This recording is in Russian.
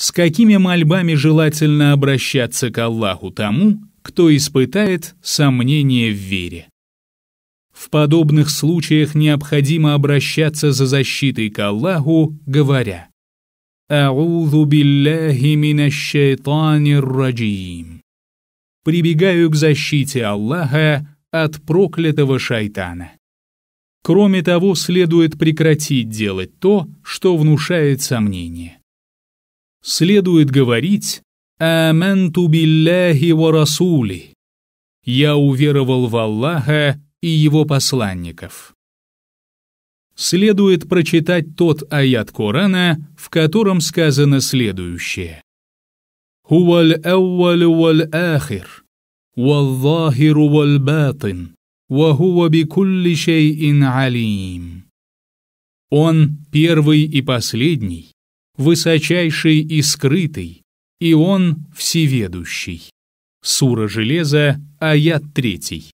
С какими мольбами желательно обращаться к Аллаху тому, кто испытает сомнение в вере? В подобных случаях необходимо обращаться за защитой к Аллаху, говоря «Аузу билляхи минашшайтанир «Прибегаю к защите Аллаха от проклятого шайтана». Кроме того, следует прекратить делать то, что внушает сомнение следует говорить «Аманту билляхи ва расули» «Я уверовал в Аллаха и его посланников». Следует прочитать тот аят Корана, в котором сказано следующее. «Хуваль ауаль валь ахир, валлахиру валь батин, вахува бикулли шейин алим». Он первый и последний, высочайший и скрытый, и он всеведущий. Сура Железа, аят третий.